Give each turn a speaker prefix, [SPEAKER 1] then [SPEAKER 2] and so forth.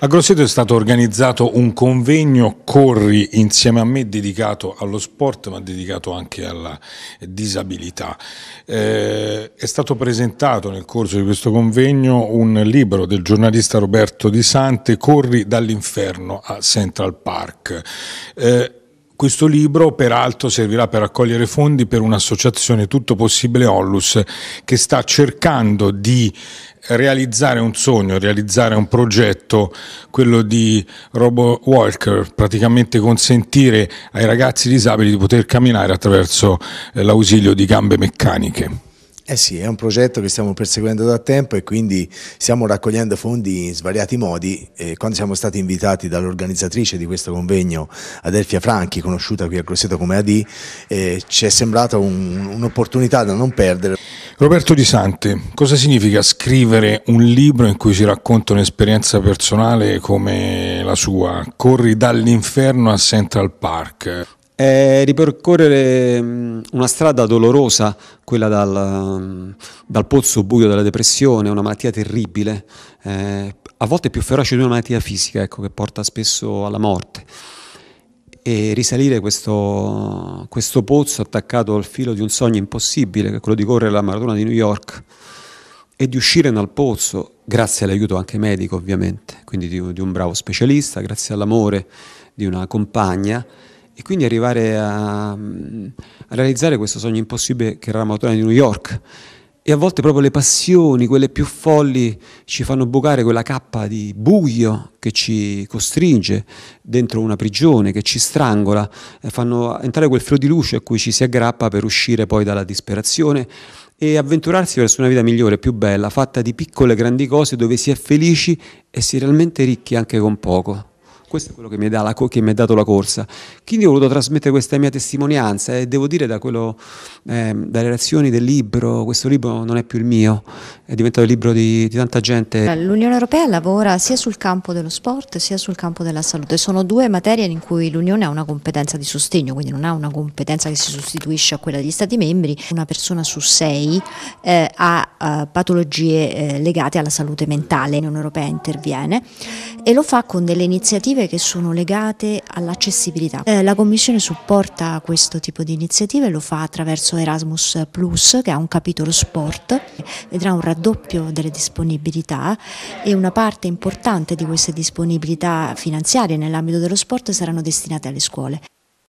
[SPEAKER 1] A Grosseto è stato organizzato un convegno Corri insieme a me dedicato allo sport ma dedicato anche alla disabilità. Eh, è stato presentato nel corso di questo convegno un libro del giornalista Roberto Di Sante, Corri dall'inferno a Central Park. Eh, questo libro peraltro servirà per raccogliere fondi per un'associazione Tutto Possibile Ollus che sta cercando di realizzare un sogno, realizzare un progetto, quello di Robo Walker, praticamente consentire ai ragazzi disabili di poter camminare attraverso eh, l'ausilio di gambe meccaniche.
[SPEAKER 2] Eh sì, è un progetto che stiamo perseguendo da tempo e quindi stiamo raccogliendo fondi in svariati modi. E quando siamo stati invitati dall'organizzatrice di questo convegno, Adelfia Franchi, conosciuta qui a Grosseto come AD, eh, ci è sembrata un'opportunità un da non perdere. Roberto Di Sante,
[SPEAKER 1] cosa significa scrivere un libro in cui si racconta un'esperienza personale come la sua? Corri dall'inferno a Central Park. È eh, ripercorrere mm, una strada dolorosa, quella dal, mm,
[SPEAKER 3] dal, pozzo buio della depressione, una malattia terribile, eh, a volte più feroce di una malattia fisica, ecco, che porta spesso alla morte. E risalire questo, questo pozzo attaccato al filo di un sogno impossibile, che è quello di correre la maratona di New York, e di uscire dal pozzo, grazie all'aiuto anche medico ovviamente, quindi di, di un bravo specialista, grazie all'amore di una compagna, e quindi arrivare a, mm, a realizzare questo sogno impossibile che era la maratona di New York. E a volte proprio le passioni, quelle più folli, ci fanno bucare quella cappa di buio che ci costringe dentro una prigione, che ci strangola, eh, fanno entrare quel filo di luce a cui ci si aggrappa per uscire poi dalla disperazione e avventurarsi verso una vita migliore, più bella, fatta di piccole e grandi cose dove si è felici e si è realmente ricchi anche con poco. Questo è quello che mi, la, che mi, è dato la corsa. Quindi ho voluto trasmettere questa mia testimonianza e devo dire da quello, eh, dalle reazioni del libro, questo libro non è più il mio, è diventato il libro di, di tanta gente.
[SPEAKER 4] L'Unione Europea lavora sia sul campo dello sport sia sul campo della salute, sono due materie in cui l'Unione ha una competenza di sostegno, quindi non ha una competenza che si sostituisce a quella degli Stati membri. Una persona su sei eh, ha eh, patologie eh, legate alla salute mentale. L'Unione Europea interviene e lo fa con delle iniziative che sono legate all'accessibilità. Eh, la Commissione supporta questo tipo di iniziative, lo fa attraverso Erasmus Plus che ha un capitolo sport, vedrà un raddoppio delle disponibilità e una parte importante di queste disponibilità finanziarie nell'ambito dello sport saranno destinate alle scuole.